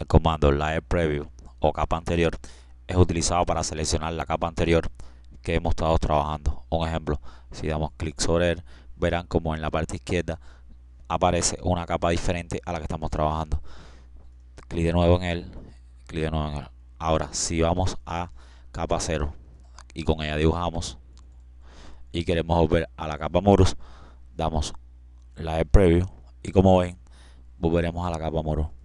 El comando layer preview o capa anterior es utilizado para seleccionar la capa anterior que hemos estado trabajando. Un ejemplo, si damos clic sobre él, verán como en la parte izquierda aparece una capa diferente a la que estamos trabajando. Clic de nuevo en él, clic de nuevo en él. Ahora, si vamos a capa 0 y con ella dibujamos y queremos volver a la capa muros, damos la preview y como ven, volveremos a la capa muros.